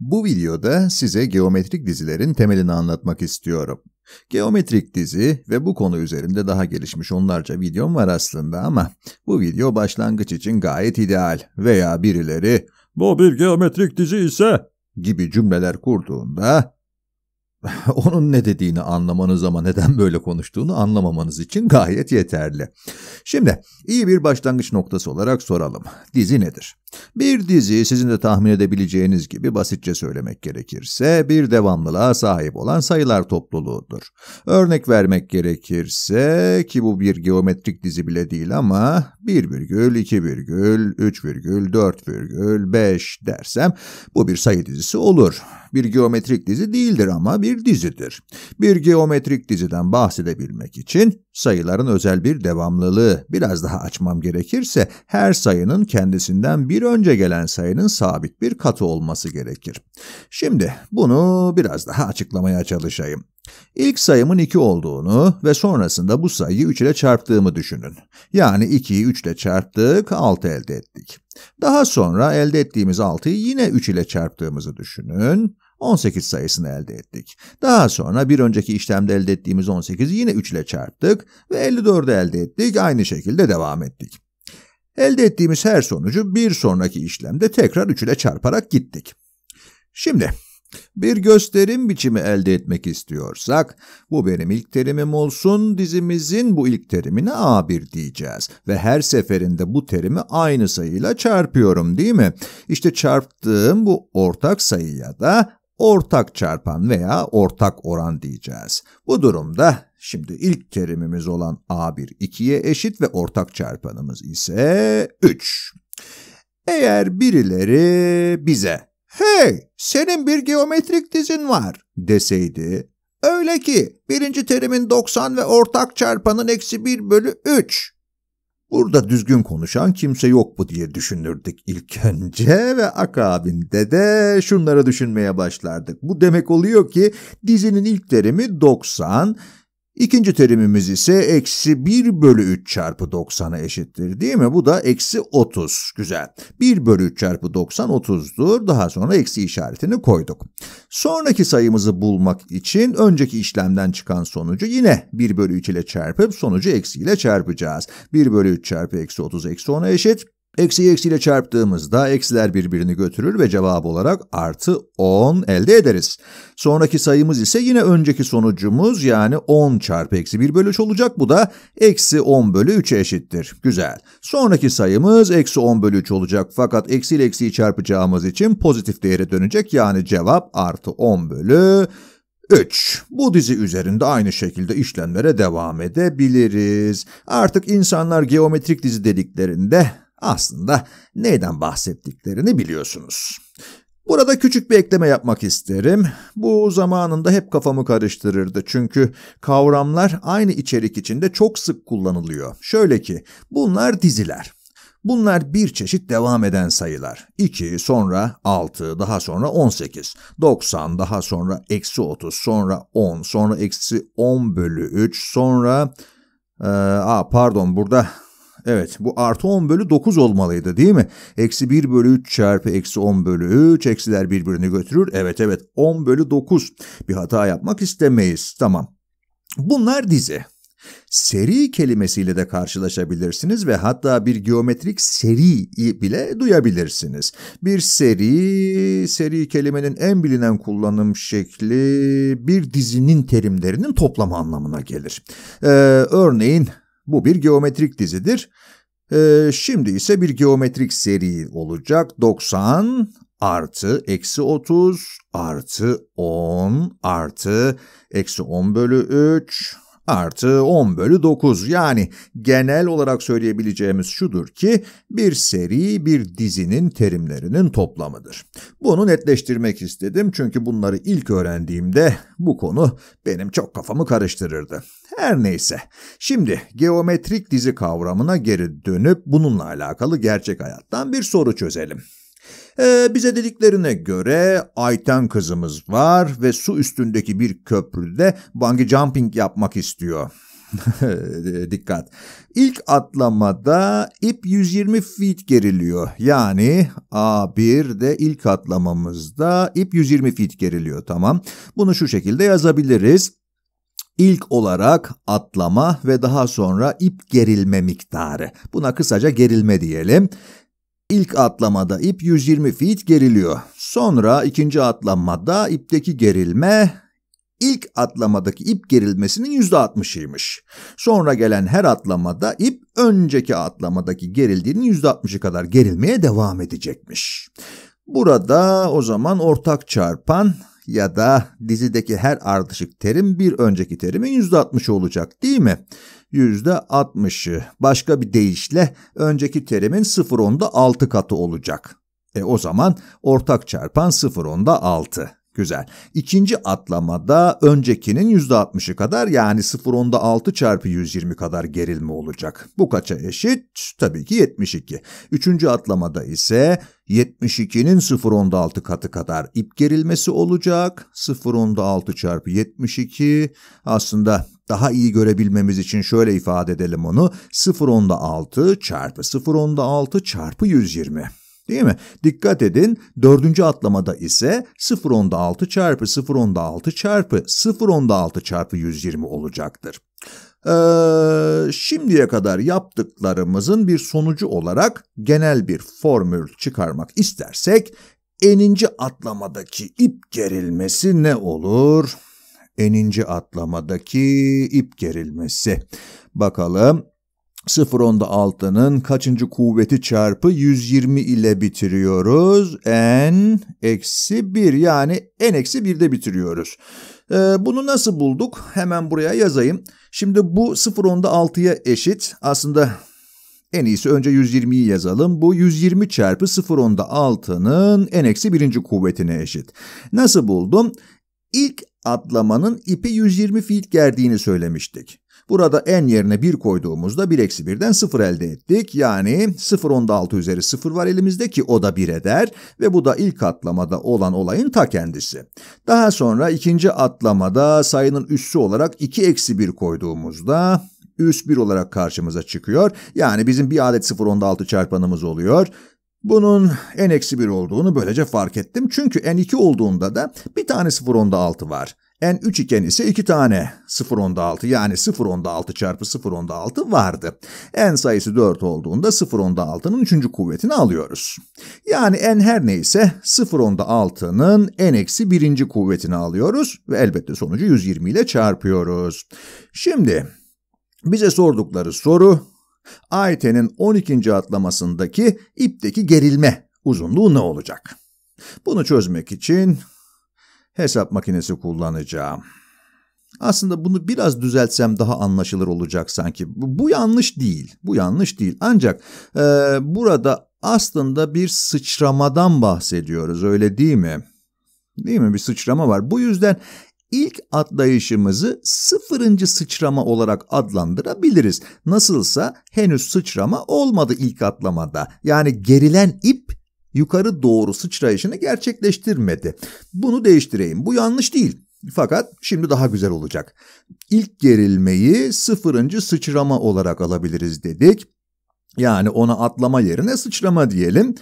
Bu videoda size geometrik dizilerin temelini anlatmak istiyorum. Geometrik dizi ve bu konu üzerinde daha gelişmiş onlarca videom var aslında ama bu video başlangıç için gayet ideal veya birileri bu bir geometrik dizi ise gibi cümleler kurduğunda onun ne dediğini anlamanız ama neden böyle konuştuğunu anlamamanız için gayet yeterli. Şimdi iyi bir başlangıç noktası olarak soralım. Dizi nedir? Bir dizi sizin de tahmin edebileceğiniz gibi basitçe söylemek gerekirse bir devamlılığa sahip olan sayılar topluluğudur. Örnek vermek gerekirse ki bu bir geometrik dizi bile değil ama 1 virgül, 2 virgül, 3 virgül, 4 virgül, 5 dersem bu bir sayı dizisi olur. Bir geometrik dizi değildir ama bir bir dizidir. Bir geometrik diziden bahsedebilmek için sayıların özel bir devamlılığı biraz daha açmam gerekirse her sayının kendisinden bir önce gelen sayının sabit bir katı olması gerekir. Şimdi bunu biraz daha açıklamaya çalışayım. İlk sayımın 2 olduğunu ve sonrasında bu sayıyı 3 ile çarptığımı düşünün. Yani 2'yi 3 ile çarptık, 6 elde ettik. Daha sonra elde ettiğimiz 6'yı yine 3 ile çarptığımızı düşünün. 18 sayısını elde ettik. Daha sonra bir önceki işlemde elde ettiğimiz 18'i yine 3 ile çarptık ve 54'ü elde ettik. Aynı şekilde devam ettik. Elde ettiğimiz her sonucu bir sonraki işlemde tekrar 3 ile çarparak gittik. Şimdi bir gösterim biçimi elde etmek istiyorsak, bu benim ilk terimim olsun, dizimizin bu ilk terimini A1 diyeceğiz. Ve her seferinde bu terimi aynı sayıyla çarpıyorum değil mi? İşte çarptığım bu ortak sayıya da ortak çarpan veya ortak oran diyeceğiz. Bu durumda şimdi ilk terimimiz olan A1 2'ye eşit ve ortak çarpanımız ise 3. Eğer birileri bize ''Hey, senin bir geometrik dizin var.'' deseydi, öyle ki birinci terimin 90 ve ortak çarpanın eksi 1 bölü 3 Burada düzgün konuşan kimse yok mu diye düşünürdük ilk önce ve akabinde de şunları düşünmeye başlardık. Bu demek oluyor ki dizinin ilk terimi 90, İkinci terimimiz ise eksi 1 bölü 3 çarpı 90'a eşittir değil mi? Bu da eksi 30. Güzel. 1 bölü 3 çarpı 90 30'dur. Daha sonra eksi işaretini koyduk. Sonraki sayımızı bulmak için önceki işlemden çıkan sonucu yine 1 bölü 3 ile çarpıp sonucu eksi ile çarpacağız. 1 bölü 3 çarpı eksi 30 eksi 10'a eşit eksi eksiyle çarptığımızda eksiler birbirini götürür ve cevap olarak artı 10 elde ederiz. Sonraki sayımız ise yine önceki sonucumuz yani 10 çarpı eksi 1 bölü 3 olacak. Bu da eksi 10 bölü 3'e eşittir. Güzel. Sonraki sayımız eksi 10 bölü 3 olacak. Fakat eksi ile eksiyi çarpacağımız için pozitif değere dönecek. Yani cevap artı 10 bölü 3. Bu dizi üzerinde aynı şekilde işlemlere devam edebiliriz. Artık insanlar geometrik dizi dediklerinde aslında neyden bahsettiklerini biliyorsunuz. Burada küçük bir ekleme yapmak isterim. Bu zamanında hep kafamı karıştırırdı çünkü kavramlar aynı içerik içinde çok sık kullanılıyor. Şöyle ki bunlar diziler. Bunlar bir çeşit devam eden sayılar. 2, sonra 6, daha sonra 18, 90, daha sonra eksi 30, sonra 10, sonra eksi 10 bölü 3, sonra... Ee, aa pardon burada Evet bu artı 10 bölü 9 olmalıydı değil mi? Eksi 1 bölü 3 çarpı eksi 10 bölü 3. Eksiler birbirini götürür. Evet evet 10 bölü 9. Bir hata yapmak istemeyiz. Tamam. Bunlar dizi. Seri kelimesiyle de karşılaşabilirsiniz ve hatta bir geometrik seri bile duyabilirsiniz. Bir seri, seri kelimenin en bilinen kullanım şekli bir dizinin terimlerinin toplama anlamına gelir. Ee, örneğin bu bir geometrik dizidir. Ee, şimdi ise bir geometrik seri olacak. 90 artı eksi 30 artı 10 artı eksi 10 bölü 3 artı 10 bölü 9 yani genel olarak söyleyebileceğimiz şudur ki bir seri bir dizinin terimlerinin toplamıdır. Bunu netleştirmek istedim çünkü bunları ilk öğrendiğimde bu konu benim çok kafamı karıştırırdı. Her neyse şimdi geometrik dizi kavramına geri dönüp bununla alakalı gerçek hayattan bir soru çözelim. Ee, bize dediklerine göre Ayten kızımız var ve su üstündeki bir köprüde bungee jumping yapmak istiyor. Dikkat. İlk atlamada ip 120 feet geriliyor. Yani a 1 de ilk atlamamızda ip 120 feet geriliyor. Tamam. Bunu şu şekilde yazabiliriz. İlk olarak atlama ve daha sonra ip gerilme miktarı. Buna kısaca gerilme diyelim. İlk atlamada ip 120 feet geriliyor. Sonra ikinci atlamada ipteki gerilme ilk atlamadaki ip gerilmesinin %60'ıymış. Sonra gelen her atlamada ip önceki atlamadaki gerildiğinin %60'ı kadar gerilmeye devam edecekmiş. Burada o zaman ortak çarpan ya da dizideki her ardışık terim bir önceki terimin %60 olacak değil mi? %60'ı başka bir deyişle önceki terimin 0.10'da 6 katı olacak. E o zaman ortak çarpan 0.10'da 6. Güzel. İkinci atlamada öncekinin %60'ı kadar yani 0.10'da çarpı 120 kadar gerilme olacak. Bu kaça eşit? Tabii ki 72. Üçüncü atlamada ise 72'nin 0.10'da katı kadar ip gerilmesi olacak. 0.10'da çarpı 72 aslında daha iyi görebilmemiz için şöyle ifade edelim onu. 0.10'da çarpı 0.10'da çarpı 120. Değil mi? Dikkat edin dördüncü atlamada ise 0 onda 6 çarpı 0 onda 6 çarpı 0 onda 6 çarpı 120 olacaktır. Ee, şimdiye kadar yaptıklarımızın bir sonucu olarak genel bir formül çıkarmak istersek eninci atlamadaki ip gerilmesi ne olur? Eninci atlamadaki ip gerilmesi. Bakalım 0.10'da 6'nın kaçıncı kuvveti çarpı 120 ile bitiriyoruz. n eksi 1 yani n eksi 1'de bitiriyoruz. Ee, bunu nasıl bulduk? Hemen buraya yazayım. Şimdi bu 0.10'da 6'ya eşit. Aslında en iyisi önce 120'yi yazalım. Bu 120 çarpı 0.10'da 6'nın n eksi 1. kuvvetine eşit. Nasıl buldum? İlk atlamanın ipi 120 feet gerdiğini söylemiştik. Burada n yerine 1 koyduğumuzda 1 eksi 1'den 0 elde ettik. Yani 0 onda 6 üzeri 0 var elimizde ki o da 1 eder ve bu da ilk atlamada olan olayın ta kendisi. Daha sonra ikinci atlamada sayının üssü olarak 2 eksi 1 koyduğumuzda üs 1 olarak karşımıza çıkıyor. Yani bizim bir adet 0 onda 6 çarpanımız oluyor. Bunun n-1 olduğunu böylece fark ettim. Çünkü n2 olduğunda da bir tane 0 onda 6 var. N3 iken ise 2 tane 0.16 yani 0.16 çarpı 0.16 vardı. N sayısı 4 olduğunda 0.16'nın 6'nın 3. kuvvetini alıyoruz. Yani N her neyse 0.16'nın 6'nın N-1. kuvvetini alıyoruz ve elbette sonucu 120 ile çarpıyoruz. Şimdi bize sordukları soru Ayten'in 12. atlamasındaki ipteki gerilme uzunluğu ne olacak? Bunu çözmek için hesap makinesi kullanacağım. Aslında bunu biraz düzeltsem daha anlaşılır olacak sanki. Bu yanlış değil. Bu yanlış değil. Ancak e, burada aslında bir sıçramadan bahsediyoruz öyle değil mi? Değil mi? Bir sıçrama var. Bu yüzden ilk atlayışımızı sıfırıncı sıçrama olarak adlandırabiliriz. Nasılsa henüz sıçrama olmadı ilk atlamada. Yani gerilen ip yukarı doğru sıçrayışını gerçekleştirmedi. Bunu değiştireyim. Bu yanlış değil. Fakat şimdi daha güzel olacak. İlk gerilmeyi sıfırıncı sıçrama olarak alabiliriz dedik. Yani ona atlama yerine sıçrama diyelim.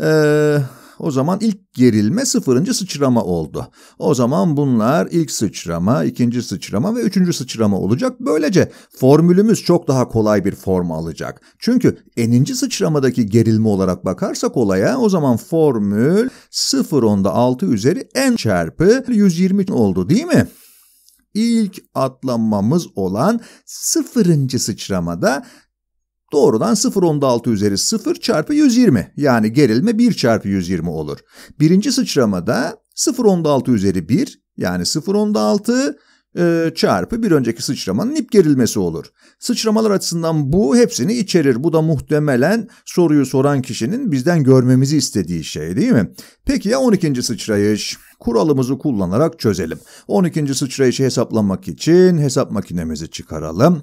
Ee, o zaman ilk gerilme sıfırıncı sıçrama oldu. O zaman bunlar ilk sıçrama, ikinci sıçrama ve üçüncü sıçrama olacak. Böylece formülümüz çok daha kolay bir form alacak. Çünkü eninci sıçramadaki gerilme olarak bakarsak olaya o zaman formül 0 onda 6 üzeri n çarpı 120 oldu değil mi? İlk atlamamız olan sıfırıncı sıçramada Doğrudan 0.16 üzeri 0 çarpı 120 yani gerilme 1 çarpı 120 olur. Birinci sıçramada 0.16 üzeri 1 yani 0.16 e, çarpı bir önceki sıçramanın ip gerilmesi olur. Sıçramalar açısından bu hepsini içerir. Bu da muhtemelen soruyu soran kişinin bizden görmemizi istediği şey değil mi? Peki ya 12. sıçrayış? Kuralımızı kullanarak çözelim. 12. sıçrayışı hesaplamak için hesap makinemizi çıkaralım.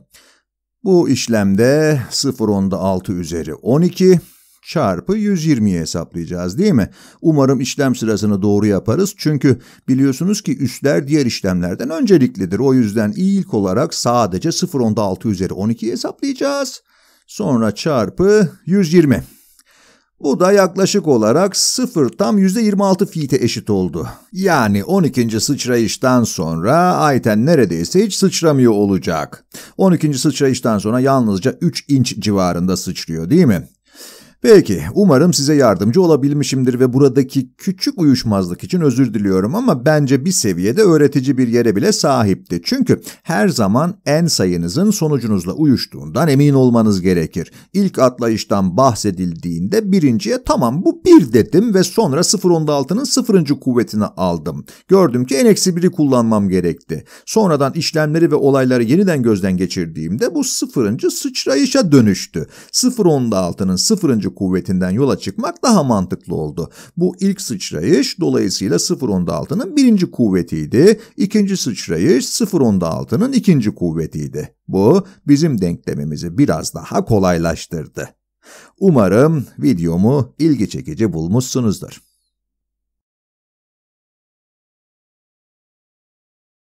Bu işlemde 0.10'da 6 üzeri 12 çarpı 120'yi hesaplayacağız değil mi? Umarım işlem sırasını doğru yaparız. Çünkü biliyorsunuz ki üstler diğer işlemlerden önceliklidir. O yüzden ilk olarak sadece 0.10'da 6 üzeri 12'yi hesaplayacağız. Sonra çarpı 120. Bu da yaklaşık olarak 0 tam %26 fiite eşit oldu. Yani 12. sıçrayıştan sonra Ayten neredeyse hiç sıçramıyor olacak. 12. sıçrayıştan sonra yalnızca 3 inç civarında sıçrıyor değil mi? Peki, umarım size yardımcı olabilmişimdir ve buradaki küçük uyuşmazlık için özür diliyorum ama bence bir seviyede öğretici bir yere bile sahipti. Çünkü her zaman en sayınızın sonucunuzla uyuştuğundan emin olmanız gerekir. İlk atlayıştan bahsedildiğinde birinciye tamam bu bir dedim ve sonra 0.16'nın sıfırıncı kuvvetini aldım. Gördüm ki eksi biri kullanmam gerekti. Sonradan işlemleri ve olayları yeniden gözden geçirdiğimde bu sıfırıncı sıçrayışa dönüştü. 0.16'nın sıfırıncı alıcı kuvvetinden yola çıkmak daha mantıklı oldu. Bu ilk sıçrayış dolayısıyla 0.16'nın birinci kuvvetiydi, İkinci sıçrayış 0.16'nın ikinci kuvvetiydi. Bu bizim denklemimizi biraz daha kolaylaştırdı. Umarım videomu ilgi çekici bulmuşsunuzdur.